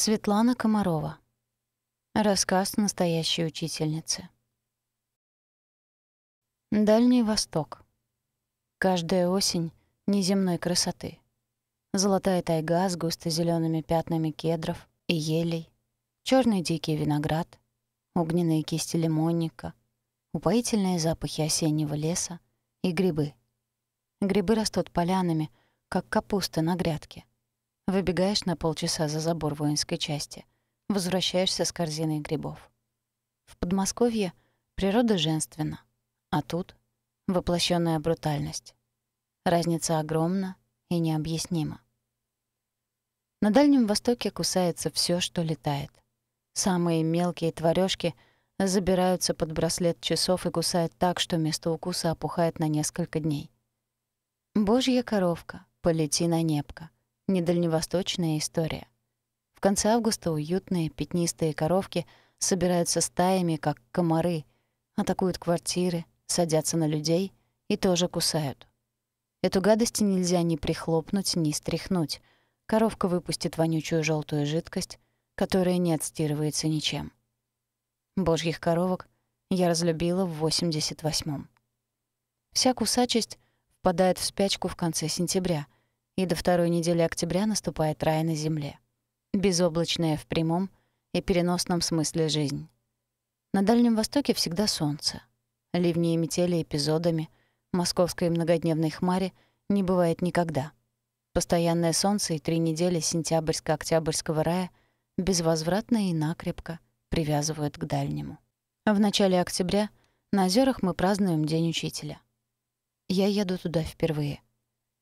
Светлана Комарова. Рассказ настоящей учительницы. Дальний Восток. Каждая осень неземной красоты. Золотая тайга с густо-зелёными пятнами кедров и елей, черный дикий виноград, огненные кисти лимонника, упоительные запахи осеннего леса и грибы. Грибы растут полянами, как капуста на грядке. Выбегаешь на полчаса за забор воинской части. Возвращаешься с корзиной грибов. В Подмосковье природа женственна, а тут — воплощенная брутальность. Разница огромна и необъяснима. На Дальнем Востоке кусается все, что летает. Самые мелкие тварёшки забираются под браслет часов и кусают так, что место укуса опухает на несколько дней. Божья коровка, полети на небко недальневосточная история. В конце августа уютные пятнистые коровки собираются стаями, как комары, атакуют квартиры, садятся на людей и тоже кусают. Эту гадость нельзя ни прихлопнуть, ни стряхнуть. Коровка выпустит вонючую желтую жидкость, которая не отстирывается ничем. Божьих коровок я разлюбила в 88-м. Вся кусачесть впадает в спячку в конце сентября — и до второй недели октября наступает рай на земле. Безоблачная в прямом и переносном смысле жизнь. На Дальнем Востоке всегда солнце. Ливни и метели эпизодами, московской многодневной хмари не бывает никогда. Постоянное солнце и три недели сентябрьско-октябрьского рая безвозвратно и накрепко привязывают к дальнему. В начале октября на озерах мы празднуем День Учителя. Я еду туда впервые —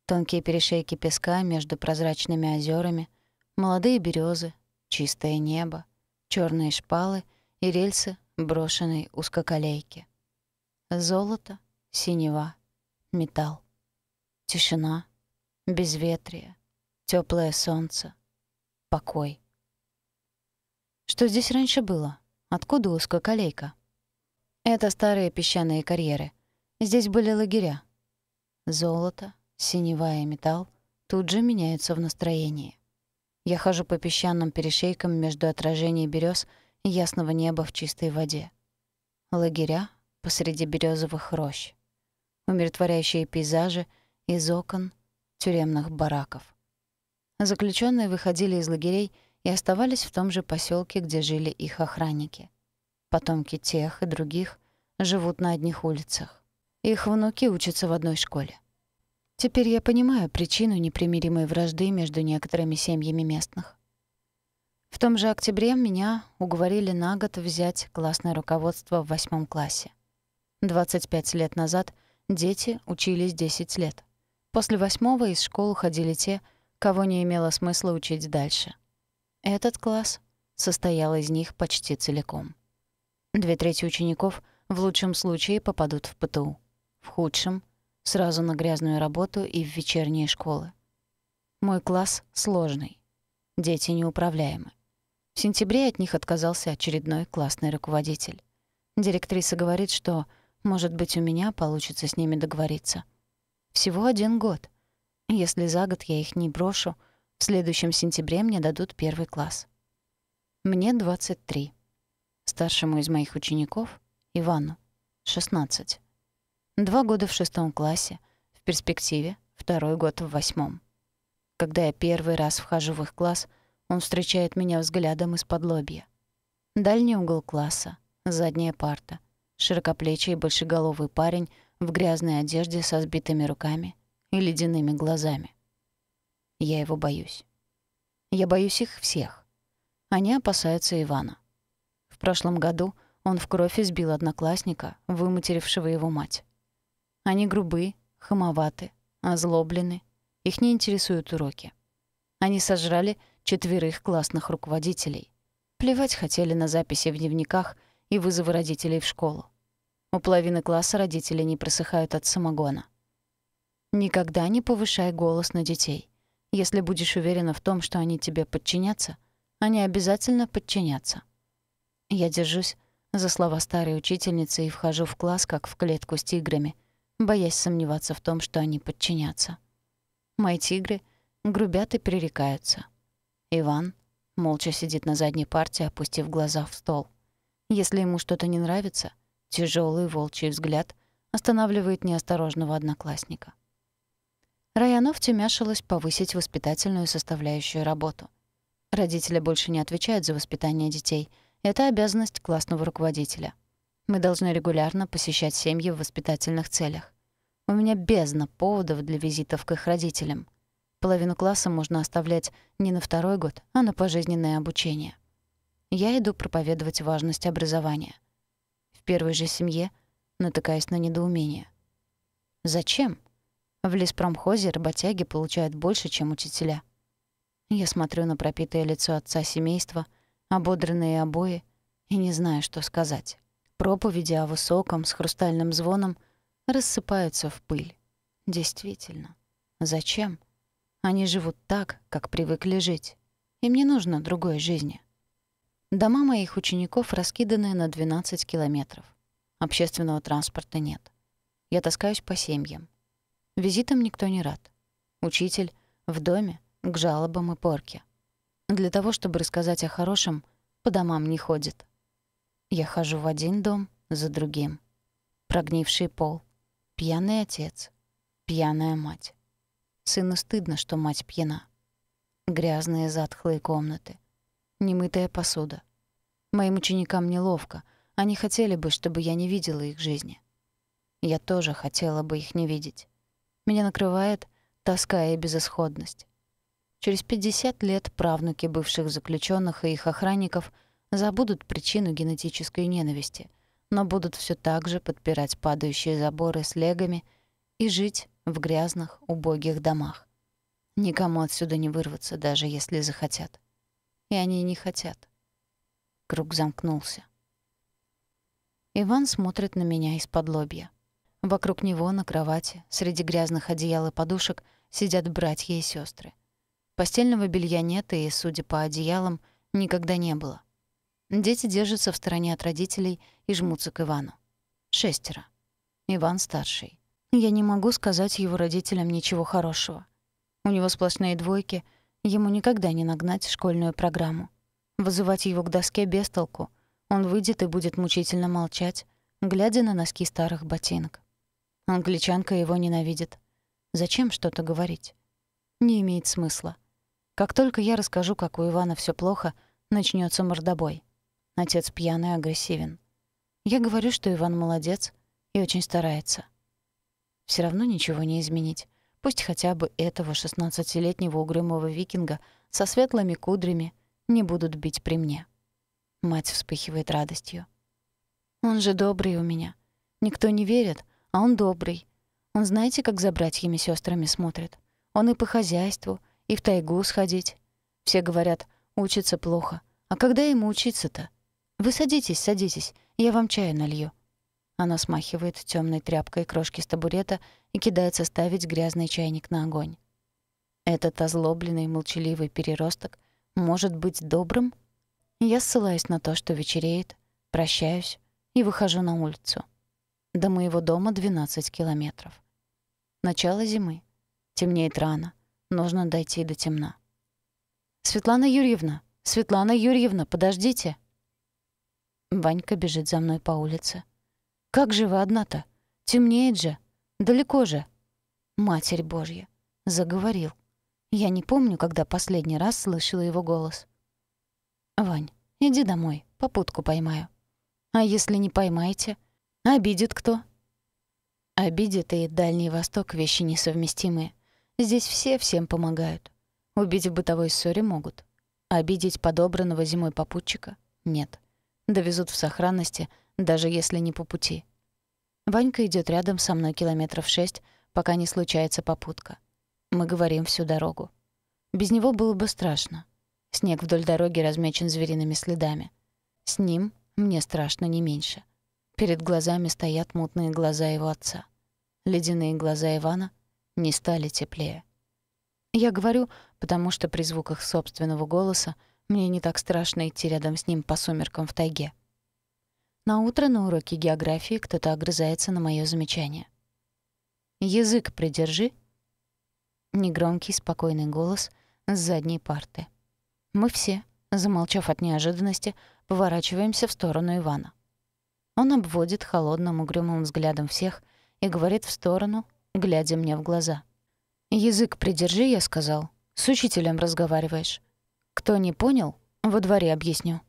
Тонкие перешейки песка между прозрачными озерами, молодые березы, чистое небо, черные шпалы и рельсы брошенной узкоколейки. Золото, синева, металл. Тишина, безветрие, теплое солнце, покой. Что здесь раньше было? Откуда узкоколейка? Это старые песчаные карьеры. Здесь были лагеря. Золото, синева и металл тут же меняются в настроении. Я хожу по песчаным перешейкам между отражений берез и ясного неба в чистой воде. Лагеря посреди березовых рощ. Умиротворяющие пейзажи из окон тюремных бараков. Заключенные выходили из лагерей и оставались в том же поселке, где жили их охранники. Потомки тех и других живут на одних улицах. Их внуки учатся в одной школе. Теперь я понимаю причину непримиримой вражды между некоторыми семьями местных. В том же октябре меня уговорили на год взять классное руководство в восьмом классе. 25 лет назад дети учились 10 лет. После восьмого из школ уходили те, кого не имело смысла учить дальше. Этот класс состоял из них почти целиком. Две трети учеников в лучшем случае попадут в ПТУ, в худшем — Сразу на грязную работу и в вечерние школы. Мой класс сложный. Дети неуправляемы. В сентябре от них отказался очередной классный руководитель. Директриса говорит, что, может быть, у меня получится с ними договориться. Всего один год. Если за год я их не брошу, в следующем сентябре мне дадут первый класс. Мне 23. Старшему из моих учеников, Ивану, 16. Два года в шестом классе, в перспективе второй год в восьмом. Когда я первый раз вхожу в их класс, он встречает меня взглядом из-под лобья. Дальний угол класса, задняя парта, широкоплечий и большеголовый парень в грязной одежде со сбитыми руками и ледяными глазами. Я его боюсь. Я боюсь их всех. Они опасаются Ивана. В прошлом году он в кровь избил одноклассника, выматерившего его мать. Они грубы, хамоваты, озлоблены. Их не интересуют уроки. Они сожрали четверых классных руководителей. Плевать хотели на записи в дневниках и вызовы родителей в школу. У половины класса родители не просыхают от самогона. Никогда не повышай голос на детей. Если будешь уверена в том, что они тебе подчинятся, они обязательно подчинятся. Я держусь за слова старой учительницы и вхожу в класс, как в клетку с тиграми — боясь сомневаться в том, что они подчинятся. Мои тигры грубят и пререкаются. Иван молча сидит на задней парте, опустив глаза в стол. Если ему что-то не нравится, тяжелый волчий взгляд останавливает неосторожного одноклассника. Раянов тюмяшилась повысить воспитательную составляющую работу. Родители больше не отвечают за воспитание детей. Это обязанность классного руководителя — мы должны регулярно посещать семьи в воспитательных целях. У меня бездна поводов для визитов к их родителям. Половину класса можно оставлять не на второй год, а на пожизненное обучение. Я иду проповедовать важность образования. В первой же семье натыкаясь на недоумение. «Зачем? В леспромхозе работяги получают больше, чем учителя». Я смотрю на пропитое лицо отца семейства, ободранные обои и не знаю, что сказать. Проповеди о высоком с хрустальным звоном рассыпаются в пыль. Действительно. Зачем? Они живут так, как привыкли жить. Им не нужно другой жизни. Дома моих учеников раскиданы на 12 километров. Общественного транспорта нет. Я таскаюсь по семьям. Визитам никто не рад. Учитель в доме к жалобам и порке. Для того, чтобы рассказать о хорошем, по домам не ходит. Я хожу в один дом за другим. Прогнивший пол. Пьяный отец. Пьяная мать. Сыну стыдно, что мать пьяна. Грязные затхлые комнаты. Немытая посуда. Моим ученикам неловко. Они хотели бы, чтобы я не видела их жизни. Я тоже хотела бы их не видеть. Меня накрывает тоска и безысходность. Через 50 лет правнуки бывших заключенных и их охранников – забудут причину генетической ненависти, но будут все так же подпирать падающие заборы с легами и жить в грязных, убогих домах. Никому отсюда не вырваться, даже если захотят. И они не хотят. Круг замкнулся. Иван смотрит на меня из-под лобья. Вокруг него на кровати, среди грязных одеял и подушек, сидят братья и сестры. Постельного белья нет и, судя по одеялам, никогда не было. Дети держатся в стороне от родителей и жмутся к Ивану. Шестеро. Иван старший. Я не могу сказать его родителям ничего хорошего. У него сплошные двойки, ему никогда не нагнать школьную программу. Вызывать его к доске без толку. Он выйдет и будет мучительно молчать, глядя на носки старых ботинок. Англичанка его ненавидит. Зачем что-то говорить? Не имеет смысла. Как только я расскажу, как у Ивана все плохо, начнется мордобой. Отец пьяный и агрессивен. Я говорю, что Иван молодец и очень старается. Все равно ничего не изменить. Пусть хотя бы этого шестнадцатилетнего угрюмого викинга со светлыми кудрями не будут бить при мне. Мать вспыхивает радостью. Он же добрый у меня. Никто не верит, а он добрый. Он знаете, как за братьями сестрами смотрит. Он и по хозяйству, и в тайгу сходить. Все говорят, учится плохо. А когда ему учиться-то? «Вы садитесь, садитесь. Я вам чая налью». Она смахивает темной тряпкой крошки с табурета и кидается ставить грязный чайник на огонь. Этот озлобленный молчаливый переросток может быть добрым? Я ссылаюсь на то, что вечереет, прощаюсь и выхожу на улицу. До моего дома 12 километров. Начало зимы. Темнеет рано. Нужно дойти до темна. «Светлана Юрьевна! Светлана Юрьевна, подождите!» Ванька бежит за мной по улице. «Как же вы одна-то? Темнеет же. Далеко же». «Матерь Божья!» — заговорил. Я не помню, когда последний раз слышала его голос. «Вань, иди домой, попутку поймаю». «А если не поймаете? Обидит кто?» Обидит и Дальний Восток — вещи несовместимые. Здесь все всем помогают. Убить в бытовой ссоре могут. Обидеть подобранного зимой попутчика — нет довезут в сохранности, даже если не по пути. Ванька идет рядом со мной километров шесть, пока не случается попутка. Мы говорим всю дорогу. Без него было бы страшно. Снег вдоль дороги размечен звериными следами. С ним мне страшно не меньше. Перед глазами стоят мутные глаза его отца. Ледяные глаза Ивана не стали теплее. Я говорю, потому что при звуках собственного голоса мне не так страшно идти рядом с ним по сумеркам в тайге. На утро на уроке географии кто-то огрызается на моё замечание. Язык придержи. Негромкий, спокойный голос с задней парты. Мы все, замолчав от неожиданности, поворачиваемся в сторону Ивана. Он обводит холодным угрюмым взглядом всех и говорит в сторону, глядя мне в глаза. «Язык придержи», — я сказал. «С учителем разговариваешь. Кто не понял, во дворе объясню.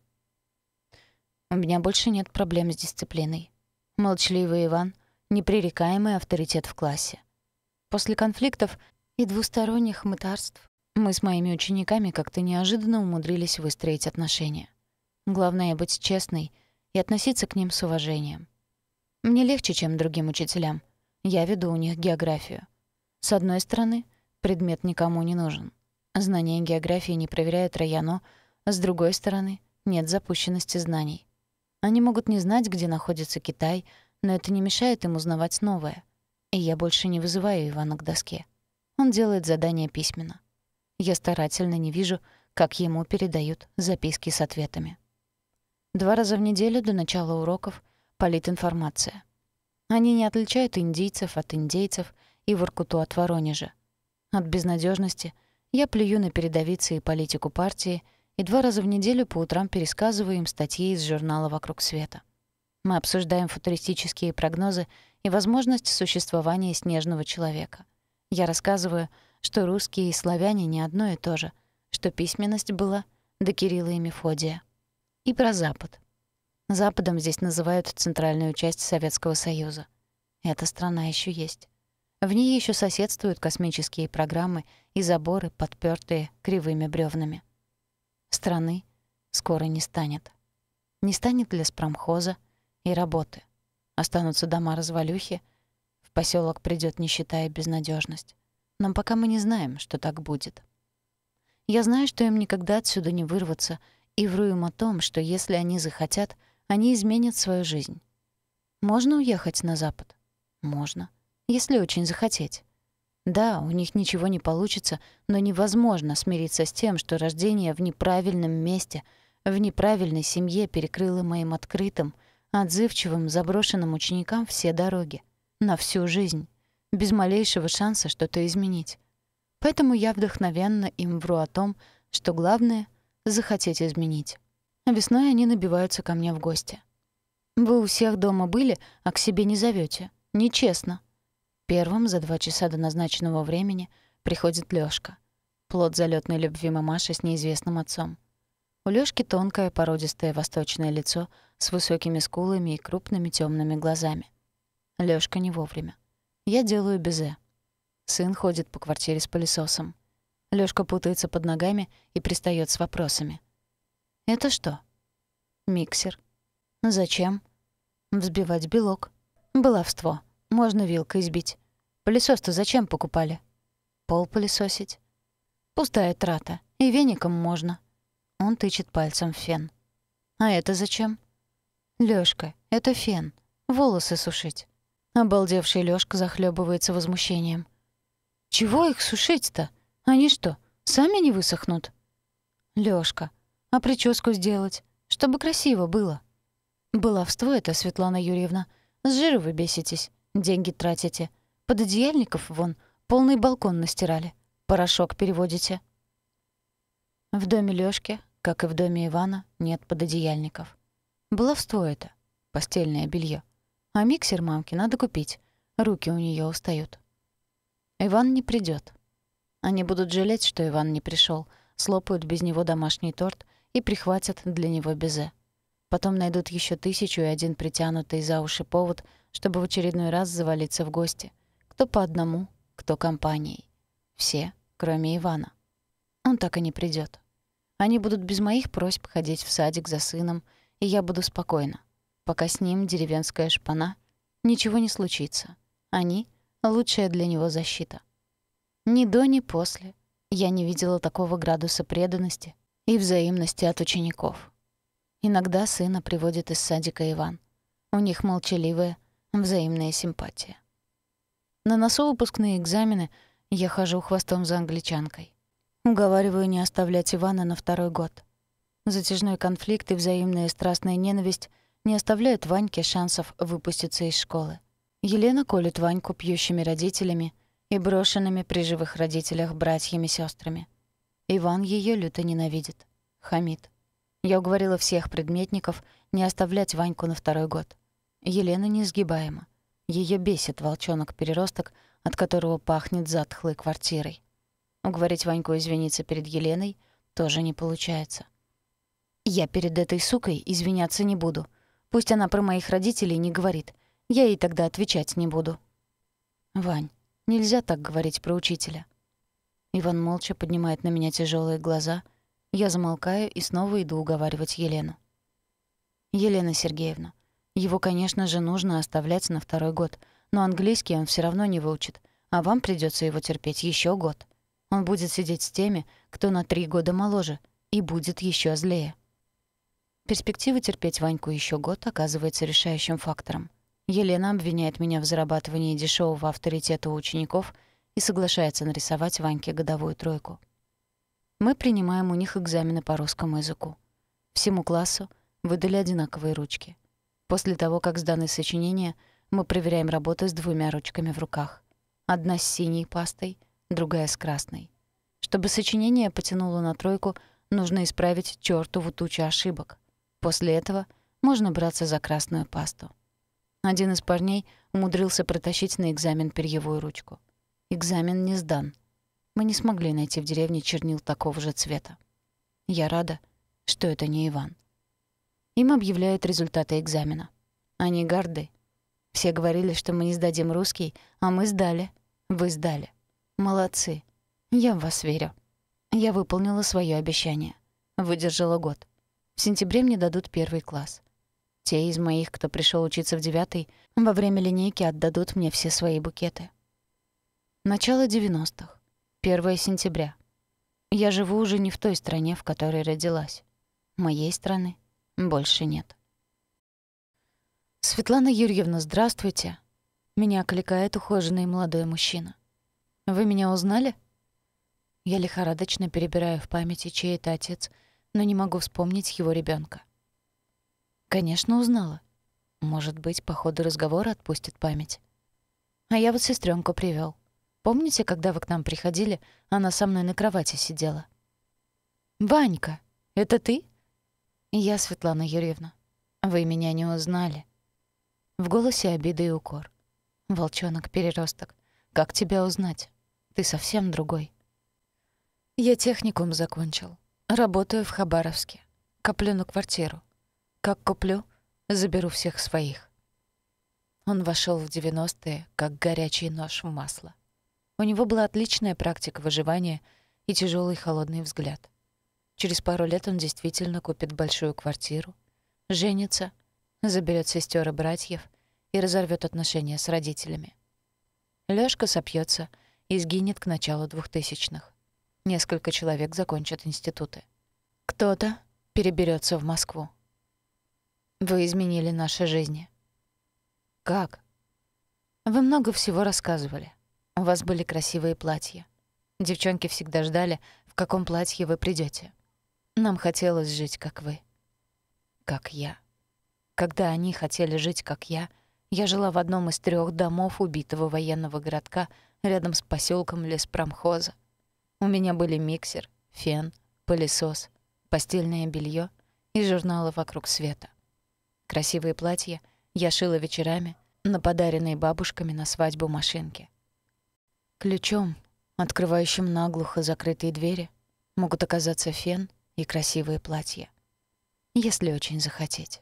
У меня больше нет проблем с дисциплиной. Молчаливый Иван — непререкаемый авторитет в классе. После конфликтов и двусторонних мытарств мы с моими учениками как-то неожиданно умудрились выстроить отношения. Главное — быть честной и относиться к ним с уважением. Мне легче, чем другим учителям. Я веду у них географию. С одной стороны, предмет никому не нужен. Знание географии не проверяет Раяно, с другой стороны, нет запущенности знаний. Они могут не знать, где находится Китай, но это не мешает им узнавать новое. И я больше не вызываю Ивана к доске. Он делает задание письменно. Я старательно не вижу, как ему передают записки с ответами. Два раза в неделю до начала уроков информация. Они не отличают индийцев от индейцев и Воркуту от Воронежа. От безнадежности — я плюю на передовицы и политику партии и два раза в неделю по утрам пересказываю им статьи из журнала «Вокруг света». Мы обсуждаем футуристические прогнозы и возможность существования снежного человека. Я рассказываю, что русские и славяне не одно и то же, что письменность была до Кирилла и Мефодия. И про Запад. Западом здесь называют центральную часть Советского Союза. Эта страна еще есть. В ней еще соседствуют космические программы и заборы, подпёртые кривыми бревнами. Страны скоро не станет. Не станет леспромхоза и работы. Останутся дома-развалюхи, в поселок придет нищета и безнадежность. Но пока мы не знаем, что так будет. Я знаю, что им никогда отсюда не вырваться, и вру им о том, что если они захотят, они изменят свою жизнь. Можно уехать на Запад? Можно если очень захотеть. Да, у них ничего не получится, но невозможно смириться с тем, что рождение в неправильном месте, в неправильной семье перекрыло моим открытым, отзывчивым, заброшенным ученикам все дороги. На всю жизнь. Без малейшего шанса что-то изменить. Поэтому я вдохновенно им вру о том, что главное — захотеть изменить. Весной они набиваются ко мне в гости. «Вы у всех дома были, а к себе не зовете. Нечестно». Первым за два часа до назначенного времени приходит Лёшка. Плод залётной любви мамаши с неизвестным отцом. У Лёшки тонкое породистое восточное лицо с высокими скулами и крупными тёмными глазами. Лёшка не вовремя. Я делаю безе. Сын ходит по квартире с пылесосом. Лёшка путается под ногами и пристаёт с вопросами. «Это что?» «Миксер». «Зачем?» «Взбивать белок». «Баловство». Можно вилкой сбить. Пылесос-то зачем покупали? Пол пылесосить. Пустая трата. И веником можно. Он тычет пальцем в фен. А это зачем? Лёшка, это фен. Волосы сушить. Обалдевший Лёшка захлёбывается возмущением. Чего их сушить-то? Они что, сами не высохнут? Лёшка, а прическу сделать, чтобы красиво было. Баловство это, Светлана Юрьевна. С жиру вы беситесь. Деньги тратите. Пододеяльников вон, полный балкон настирали. Порошок переводите. В доме Лёшки, как и в доме Ивана, нет пододеяльников. Баловство это. Постельное белье. А миксер мамке надо купить. Руки у нее устают. Иван не придет. Они будут жалеть, что Иван не пришел, слопают без него домашний торт и прихватят для него безе. Потом найдут еще тысячу и один притянутый за уши повод, чтобы в очередной раз завалиться в гости. Кто по одному, кто компанией. Все, кроме Ивана. Он так и не придет. Они будут без моих просьб ходить в садик за сыном, и я буду спокойна. Пока с ним деревенская шпана, ничего не случится. Они — лучшая для него защита. Ни до, ни после я не видела такого градуса преданности и взаимности от учеников. Иногда сына приводит из садика Иван. У них молчаливая, взаимная симпатия. На носу выпускные экзамены я хожу хвостом за англичанкой. Уговариваю не оставлять Ивана на второй год. Затяжной конфликт и взаимная страстная ненависть не оставляют Ваньке шансов выпуститься из школы. Елена колет Ваньку пьющими родителями и брошенными при живых родителях братьями-сёстрами. Иван ее люто ненавидит. Хамит. Я уговорила всех предметников не оставлять Ваньку на второй год. Елена несгибаема. Ее бесит волчонок-переросток, от которого пахнет затхлой квартирой. Уговорить Ваньку извиниться перед Еленой тоже не получается. Я перед этой сукой извиняться не буду. Пусть она про моих родителей не говорит. Я ей тогда отвечать не буду. Вань, нельзя так говорить про учителя. Иван молча поднимает на меня тяжелые глаза — я замолкаю и снова иду уговаривать Елену. Елена Сергеевна, его, конечно же, нужно оставлять на второй год, но английский он все равно не выучит, а вам придется его терпеть еще год. Он будет сидеть с теми, кто на три года моложе, и будет еще злее. Перспектива терпеть Ваньку еще год оказывается решающим фактором. Елена обвиняет меня в зарабатывании дешевого авторитета у учеников и соглашается нарисовать Ваньке годовую тройку мы принимаем у них экзамены по русскому языку. Всему классу выдали одинаковые ручки. После того, как сданы сочинения, мы проверяем работы с двумя ручками в руках. Одна с синей пастой, другая с красной. Чтобы сочинение потянуло на тройку, нужно исправить чёртову тучу ошибок. После этого можно браться за красную пасту. Один из парней умудрился протащить на экзамен перьевую ручку. Экзамен не сдан — мы не смогли найти в деревне чернил такого же цвета. Я рада, что это не Иван. Им объявляют результаты экзамена. Они горды. Все говорили, что мы не сдадим русский, а мы сдали. Вы сдали. Молодцы. Я в вас верю. Я выполнила свое обещание. Выдержала год. В сентябре мне дадут первый класс. Те из моих, кто пришел учиться в девятый, во время линейки отдадут мне все свои букеты. Начало девяностых. 1 сентября. Я живу уже не в той стране, в которой родилась. Моей страны больше нет. «Светлана Юрьевна, здравствуйте!» Меня окликает ухоженный молодой мужчина. «Вы меня узнали?» Я лихорадочно перебираю в памяти, чей это отец, но не могу вспомнить его ребенка. «Конечно, узнала. Может быть, по ходу разговора отпустит память. А я вот сестренку привел. Помните, когда вы к нам приходили, она со мной на кровати сидела?» «Ванька, это ты?» «Я Светлана Юрьевна. Вы меня не узнали». В голосе обида и укор. «Волчонок-переросток, как тебя узнать? Ты совсем другой». «Я техникум закончил. Работаю в Хабаровске. Коплю на квартиру. Как куплю, заберу всех своих». Он вошел в девяностые, как горячий нож в масло. У него была отличная практика выживания и тяжелый холодный взгляд. Через пару лет он действительно купит большую квартиру, женится, заберет сестер и братьев и разорвет отношения с родителями. Лёшка сопьется и сгинет к началу двухтысячных. Несколько человек закончат институты. Кто-то переберется в Москву. Вы изменили наши жизни. Как? Вы много всего рассказывали. У вас были красивые платья. Девчонки всегда ждали, в каком платье вы придете. Нам хотелось жить, как вы. Как я. Когда они хотели жить, как я, я жила в одном из трех домов убитого военного городка рядом с поселком леспромхоза. У меня были миксер, фен, пылесос, постельное белье и журналы вокруг света. Красивые платья я шила вечерами на подаренные бабушками на свадьбу машинке. Ключом, открывающим наглухо закрытые двери, могут оказаться фен и красивые платья. Если очень захотеть.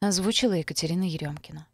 Озвучила Екатерина Еремкина.